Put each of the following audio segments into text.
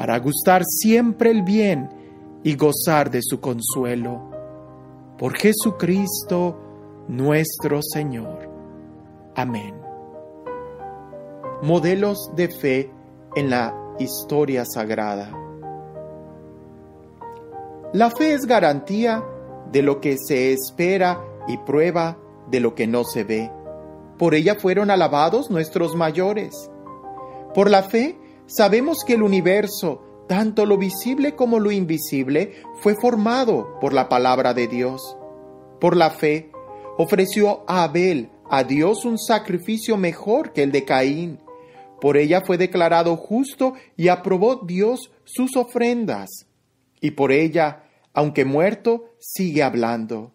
para gustar siempre el bien y gozar de su consuelo. Por Jesucristo nuestro Señor. Amén. Modelos de fe en la historia sagrada. La fe es garantía de lo que se espera y prueba de lo que no se ve. Por ella fueron alabados nuestros mayores. Por la fe Sabemos que el universo, tanto lo visible como lo invisible, fue formado por la palabra de Dios. Por la fe, ofreció a Abel a Dios un sacrificio mejor que el de Caín. Por ella fue declarado justo y aprobó Dios sus ofrendas. Y por ella, aunque muerto, sigue hablando.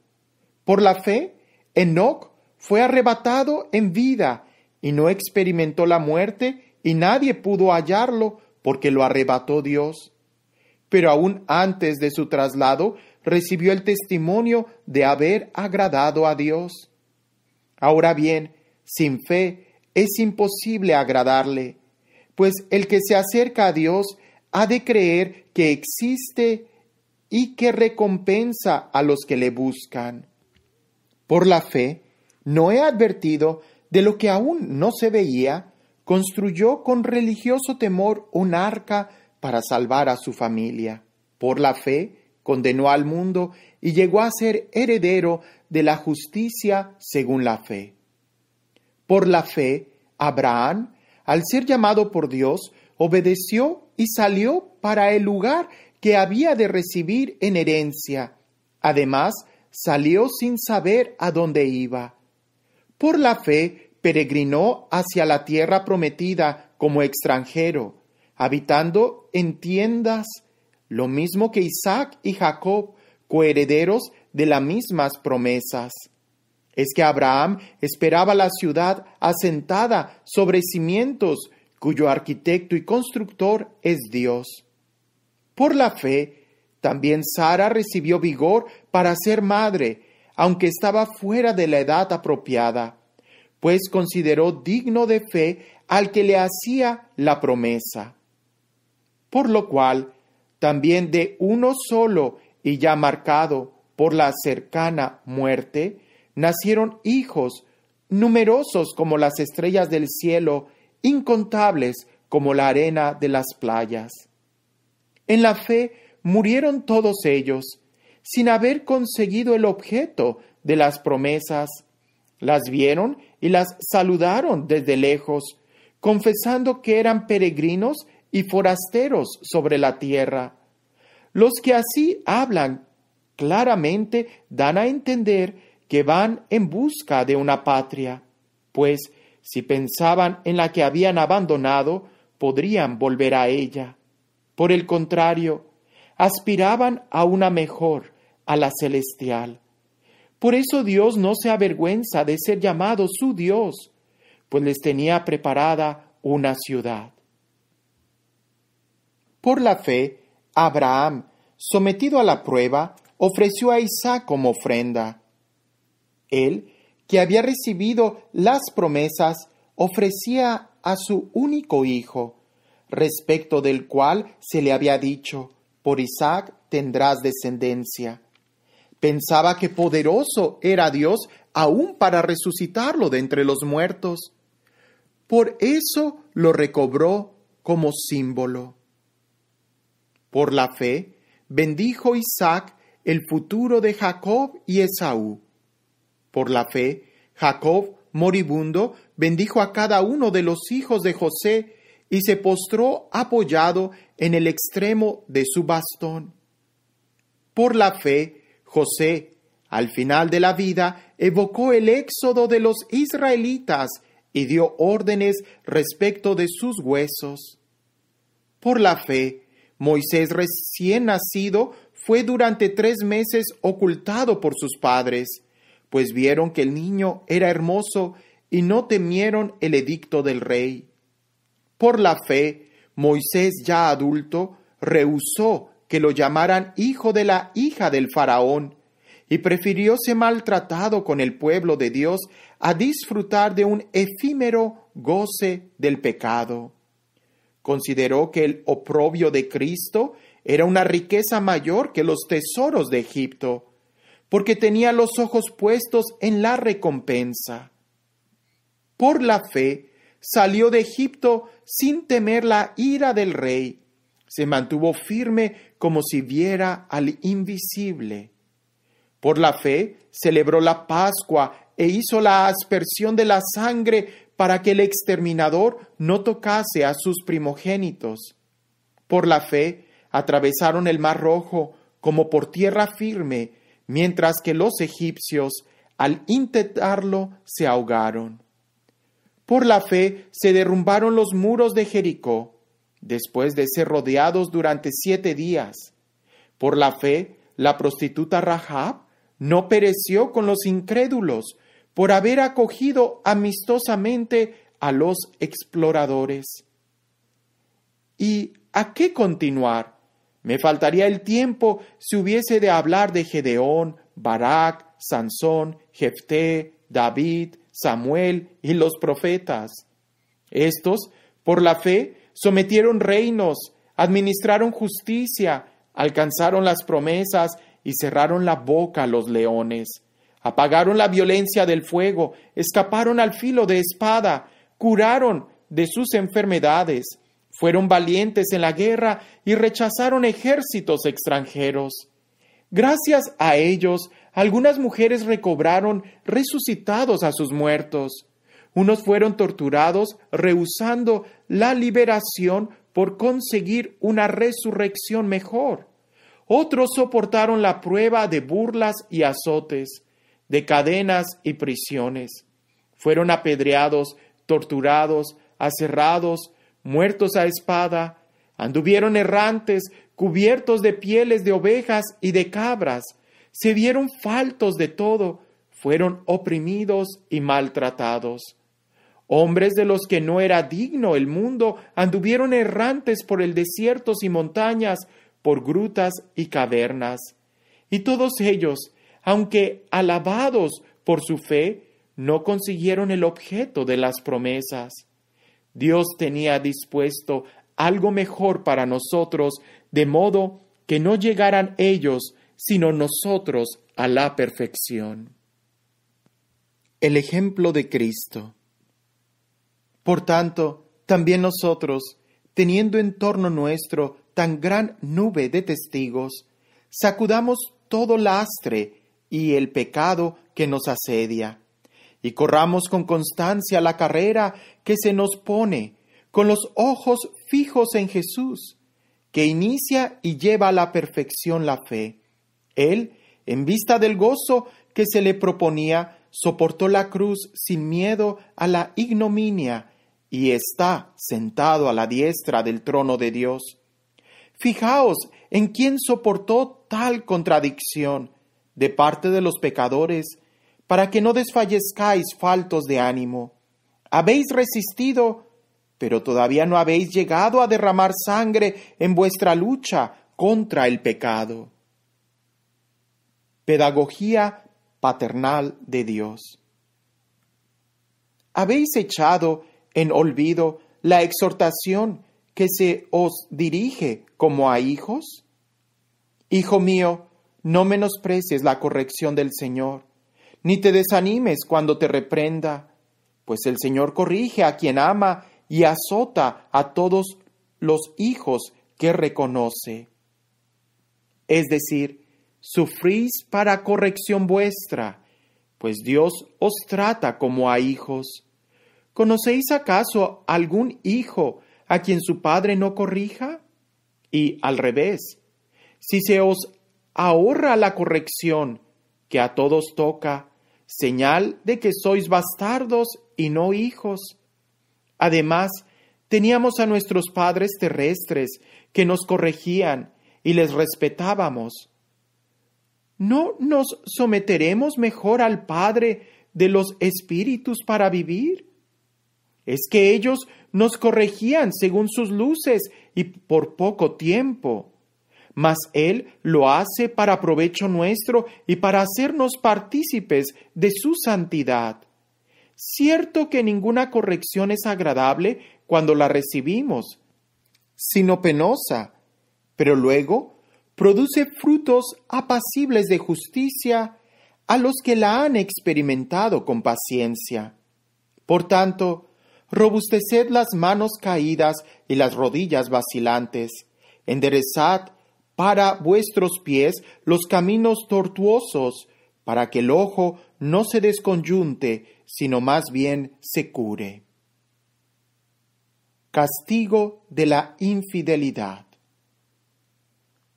Por la fe, Enoc fue arrebatado en vida y no experimentó la muerte y nadie pudo hallarlo porque lo arrebató Dios. Pero aún antes de su traslado recibió el testimonio de haber agradado a Dios. Ahora bien, sin fe es imposible agradarle, pues el que se acerca a Dios ha de creer que existe y que recompensa a los que le buscan. Por la fe, no he advertido de lo que aún no se veía, construyó con religioso temor un arca para salvar a su familia. Por la fe, condenó al mundo y llegó a ser heredero de la justicia según la fe. Por la fe, Abraham, al ser llamado por Dios, obedeció y salió para el lugar que había de recibir en herencia. Además, salió sin saber a dónde iba. Por la fe, peregrinó hacia la tierra prometida como extranjero, habitando en tiendas, lo mismo que Isaac y Jacob, coherederos de las mismas promesas. Es que Abraham esperaba la ciudad asentada sobre cimientos, cuyo arquitecto y constructor es Dios. Por la fe, también Sara recibió vigor para ser madre, aunque estaba fuera de la edad apropiada pues consideró digno de fe al que le hacía la promesa. Por lo cual, también de uno solo y ya marcado por la cercana muerte, nacieron hijos, numerosos como las estrellas del cielo, incontables como la arena de las playas. En la fe murieron todos ellos, sin haber conseguido el objeto de las promesas, las vieron y las saludaron desde lejos, confesando que eran peregrinos y forasteros sobre la tierra. Los que así hablan claramente dan a entender que van en busca de una patria, pues si pensaban en la que habían abandonado, podrían volver a ella. Por el contrario, aspiraban a una mejor, a la celestial. Por eso Dios no se avergüenza de ser llamado su Dios, pues les tenía preparada una ciudad. Por la fe, Abraham, sometido a la prueba, ofreció a Isaac como ofrenda. Él, que había recibido las promesas, ofrecía a su único hijo, respecto del cual se le había dicho, por Isaac tendrás descendencia. Pensaba que poderoso era Dios aún para resucitarlo de entre los muertos. Por eso lo recobró como símbolo. Por la fe, bendijo Isaac el futuro de Jacob y Esaú. Por la fe, Jacob, moribundo, bendijo a cada uno de los hijos de José y se postró apoyado en el extremo de su bastón. Por la fe, José, al final de la vida, evocó el éxodo de los israelitas y dio órdenes respecto de sus huesos. Por la fe, Moisés recién nacido fue durante tres meses ocultado por sus padres, pues vieron que el niño era hermoso y no temieron el edicto del rey. Por la fe, Moisés ya adulto rehusó que lo llamaran hijo de la hija del faraón, y prefirió ser maltratado con el pueblo de Dios a disfrutar de un efímero goce del pecado. Consideró que el oprobio de Cristo era una riqueza mayor que los tesoros de Egipto, porque tenía los ojos puestos en la recompensa. Por la fe salió de Egipto sin temer la ira del rey, se mantuvo firme como si viera al invisible. Por la fe celebró la Pascua e hizo la aspersión de la sangre para que el exterminador no tocase a sus primogénitos. Por la fe atravesaron el mar rojo como por tierra firme, mientras que los egipcios, al intentarlo, se ahogaron. Por la fe se derrumbaron los muros de Jericó Después de ser rodeados durante siete días por la fe, la prostituta Rahab no pereció con los incrédulos por haber acogido amistosamente a los exploradores. ¿Y a qué continuar? Me faltaría el tiempo si hubiese de hablar de Gedeón, Barak, Sansón, Jefté, David, Samuel y los profetas. Estos, por la fe, sometieron reinos, administraron justicia, alcanzaron las promesas y cerraron la boca a los leones. Apagaron la violencia del fuego, escaparon al filo de espada, curaron de sus enfermedades, fueron valientes en la guerra y rechazaron ejércitos extranjeros. Gracias a ellos, algunas mujeres recobraron resucitados a sus muertos. Unos fueron torturados rehusando la liberación por conseguir una resurrección mejor. Otros soportaron la prueba de burlas y azotes, de cadenas y prisiones. Fueron apedreados, torturados, aserrados, muertos a espada. Anduvieron errantes, cubiertos de pieles de ovejas y de cabras. Se vieron faltos de todo, fueron oprimidos y maltratados. Hombres de los que no era digno el mundo anduvieron errantes por el desiertos y montañas, por grutas y cavernas. Y todos ellos, aunque alabados por su fe, no consiguieron el objeto de las promesas. Dios tenía dispuesto algo mejor para nosotros, de modo que no llegaran ellos, sino nosotros a la perfección. El ejemplo de Cristo. Por tanto, también nosotros, teniendo en torno nuestro tan gran nube de testigos, sacudamos todo lastre y el pecado que nos asedia, y corramos con constancia la carrera que se nos pone, con los ojos fijos en Jesús, que inicia y lleva a la perfección la fe. Él, en vista del gozo que se le proponía, soportó la cruz sin miedo a la ignominia, y está sentado a la diestra del trono de Dios. Fijaos en quién soportó tal contradicción de parte de los pecadores, para que no desfallezcáis faltos de ánimo. Habéis resistido, pero todavía no habéis llegado a derramar sangre en vuestra lucha contra el pecado. Pedagogía paternal de Dios. Habéis echado en olvido la exhortación que se os dirige como a hijos? Hijo mío, no menosprecies la corrección del Señor, ni te desanimes cuando te reprenda, pues el Señor corrige a quien ama y azota a todos los hijos que reconoce. Es decir, sufrís para corrección vuestra, pues Dios os trata como a hijos. ¿Conocéis acaso algún hijo a quien su padre no corrija? Y al revés, si se os ahorra la corrección que a todos toca, señal de que sois bastardos y no hijos. Además, teníamos a nuestros padres terrestres que nos corregían y les respetábamos. ¿No nos someteremos mejor al Padre de los Espíritus para vivir? es que ellos nos corregían según sus luces y por poco tiempo. Mas Él lo hace para provecho nuestro y para hacernos partícipes de su santidad. Cierto que ninguna corrección es agradable cuando la recibimos, sino penosa, pero luego produce frutos apacibles de justicia a los que la han experimentado con paciencia. Por tanto, robusteced las manos caídas y las rodillas vacilantes. Enderezad para vuestros pies los caminos tortuosos, para que el ojo no se desconyunte, sino más bien se cure. Castigo de la infidelidad.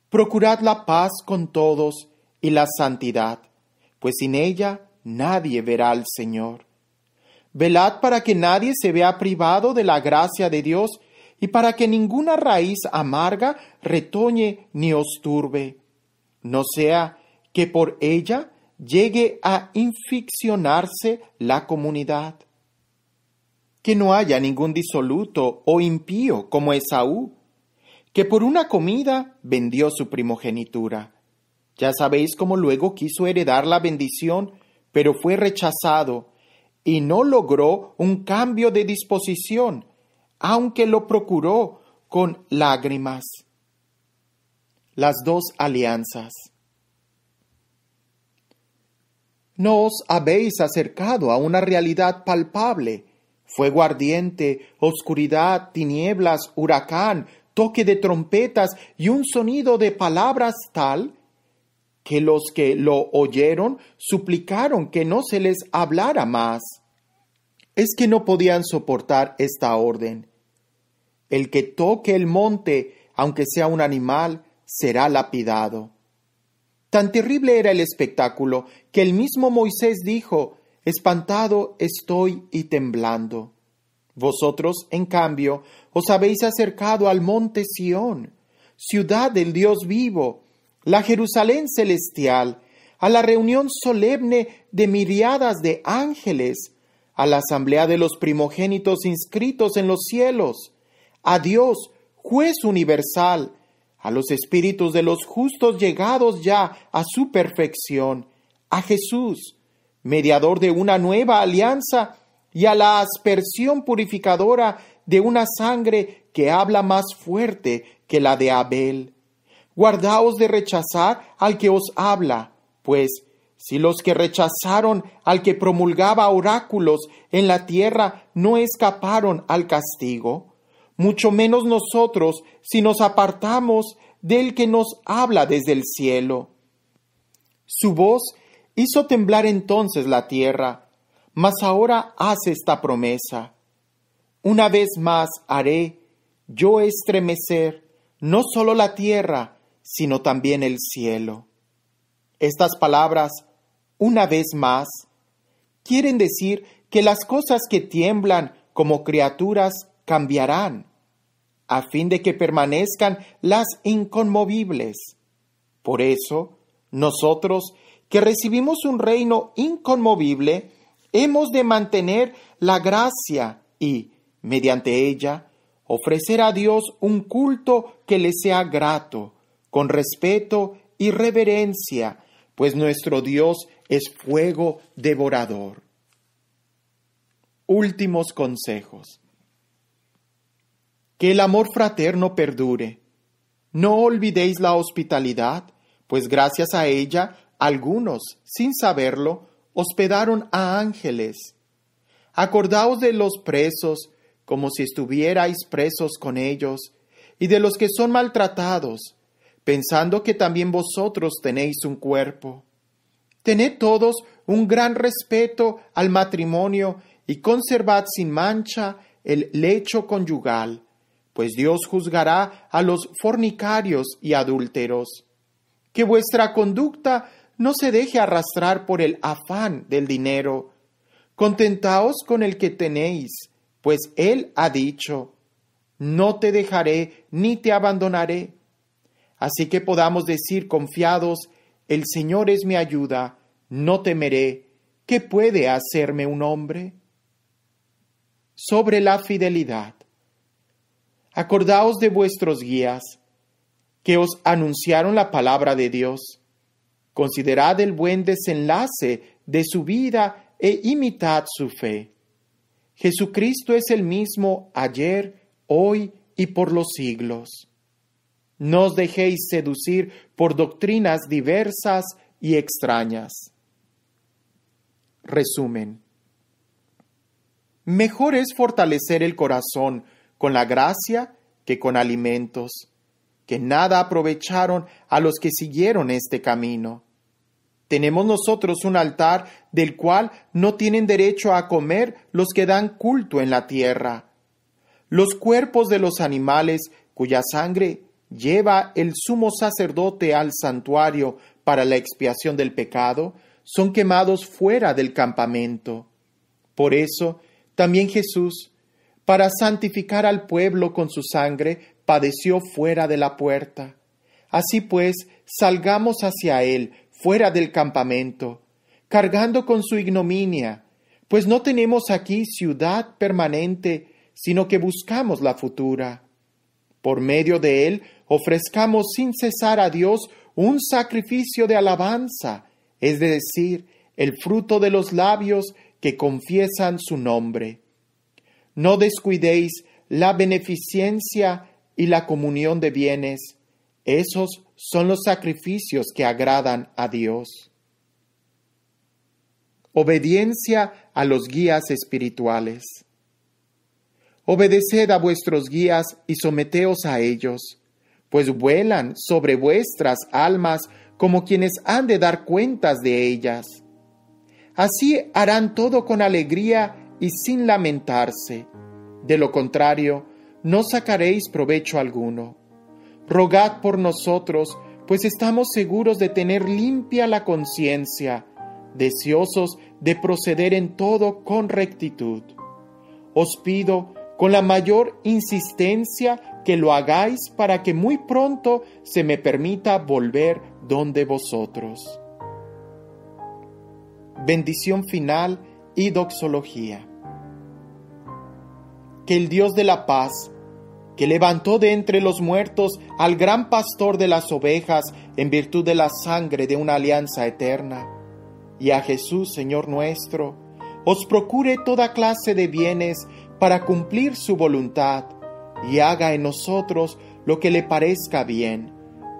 Procurad la paz con todos y la santidad, pues sin ella nadie verá al Señor. Velad para que nadie se vea privado de la gracia de Dios, y para que ninguna raíz amarga retoñe ni os no sea que por ella llegue a inficcionarse la comunidad. Que no haya ningún disoluto o impío como Esaú, que por una comida vendió su primogenitura. Ya sabéis cómo luego quiso heredar la bendición, pero fue rechazado y no logró un cambio de disposición, aunque lo procuró con lágrimas. Las dos alianzas. No os habéis acercado a una realidad palpable, fuego ardiente, oscuridad, tinieblas, huracán, toque de trompetas y un sonido de palabras tal que los que lo oyeron suplicaron que no se les hablara más. Es que no podían soportar esta orden. El que toque el monte, aunque sea un animal, será lapidado. Tan terrible era el espectáculo que el mismo Moisés dijo, Espantado estoy y temblando. Vosotros, en cambio, os habéis acercado al monte Sión, ciudad del Dios vivo, la Jerusalén celestial, a la reunión solemne de miriadas de ángeles, a la asamblea de los primogénitos inscritos en los cielos, a Dios, juez universal, a los espíritus de los justos llegados ya a su perfección, a Jesús, mediador de una nueva alianza, y a la aspersión purificadora de una sangre que habla más fuerte que la de Abel guardaos de rechazar al que os habla, pues si los que rechazaron al que promulgaba oráculos en la tierra no escaparon al castigo, mucho menos nosotros si nos apartamos del que nos habla desde el cielo. Su voz hizo temblar entonces la tierra, mas ahora hace esta promesa. Una vez más haré yo estremecer no sólo la tierra, sino también el cielo. Estas palabras, una vez más, quieren decir que las cosas que tiemblan como criaturas cambiarán, a fin de que permanezcan las inconmovibles. Por eso, nosotros, que recibimos un reino inconmovible, hemos de mantener la gracia y, mediante ella, ofrecer a Dios un culto que le sea grato, con respeto y reverencia, pues nuestro Dios es fuego devorador. Últimos consejos. Que el amor fraterno perdure. No olvidéis la hospitalidad, pues gracias a ella algunos, sin saberlo, hospedaron a ángeles. Acordaos de los presos, como si estuvierais presos con ellos, y de los que son maltratados, pensando que también vosotros tenéis un cuerpo. Tened todos un gran respeto al matrimonio y conservad sin mancha el lecho conyugal, pues Dios juzgará a los fornicarios y adúlteros. Que vuestra conducta no se deje arrastrar por el afán del dinero. Contentaos con el que tenéis, pues Él ha dicho, no te dejaré ni te abandonaré. Así que podamos decir confiados, el Señor es mi ayuda, no temeré, ¿qué puede hacerme un hombre? Sobre la fidelidad. Acordaos de vuestros guías, que os anunciaron la palabra de Dios. Considerad el buen desenlace de su vida e imitad su fe. Jesucristo es el mismo ayer, hoy y por los siglos. No os dejéis seducir por doctrinas diversas y extrañas. Resumen. Mejor es fortalecer el corazón con la gracia que con alimentos, que nada aprovecharon a los que siguieron este camino. Tenemos nosotros un altar del cual no tienen derecho a comer los que dan culto en la tierra. Los cuerpos de los animales cuya sangre lleva el sumo sacerdote al santuario para la expiación del pecado, son quemados fuera del campamento. Por eso, también Jesús, para santificar al pueblo con su sangre, padeció fuera de la puerta. Así pues, salgamos hacia Él, fuera del campamento, cargando con su ignominia, pues no tenemos aquí ciudad permanente, sino que buscamos la futura. Por medio de él ofrezcamos sin cesar a Dios un sacrificio de alabanza, es decir, el fruto de los labios que confiesan su nombre. No descuidéis la beneficencia y la comunión de bienes. Esos son los sacrificios que agradan a Dios. Obediencia a los guías espirituales. Obedeced a vuestros guías y someteos a ellos, pues vuelan sobre vuestras almas como quienes han de dar cuentas de ellas. Así harán todo con alegría y sin lamentarse. De lo contrario, no sacaréis provecho alguno. Rogad por nosotros, pues estamos seguros de tener limpia la conciencia, deseosos de proceder en todo con rectitud. Os pido con la mayor insistencia que lo hagáis para que muy pronto se me permita volver donde vosotros. Bendición final y doxología. Que el Dios de la paz, que levantó de entre los muertos al gran pastor de las ovejas en virtud de la sangre de una alianza eterna, y a Jesús, Señor nuestro, os procure toda clase de bienes para cumplir su voluntad y haga en nosotros lo que le parezca bien,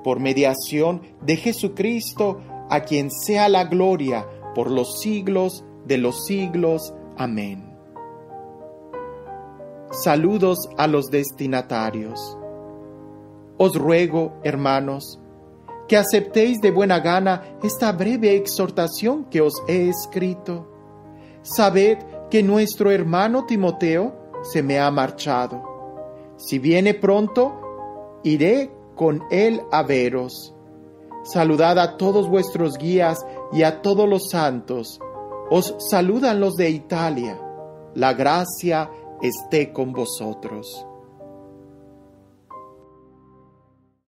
por mediación de Jesucristo, a quien sea la gloria por los siglos de los siglos. Amén. Saludos a los destinatarios. Os ruego, hermanos, que aceptéis de buena gana esta breve exhortación que os he escrito. Sabed que nuestro hermano Timoteo se me ha marchado. Si viene pronto, iré con él a veros. Saludad a todos vuestros guías y a todos los santos. Os saludan los de Italia. La gracia esté con vosotros.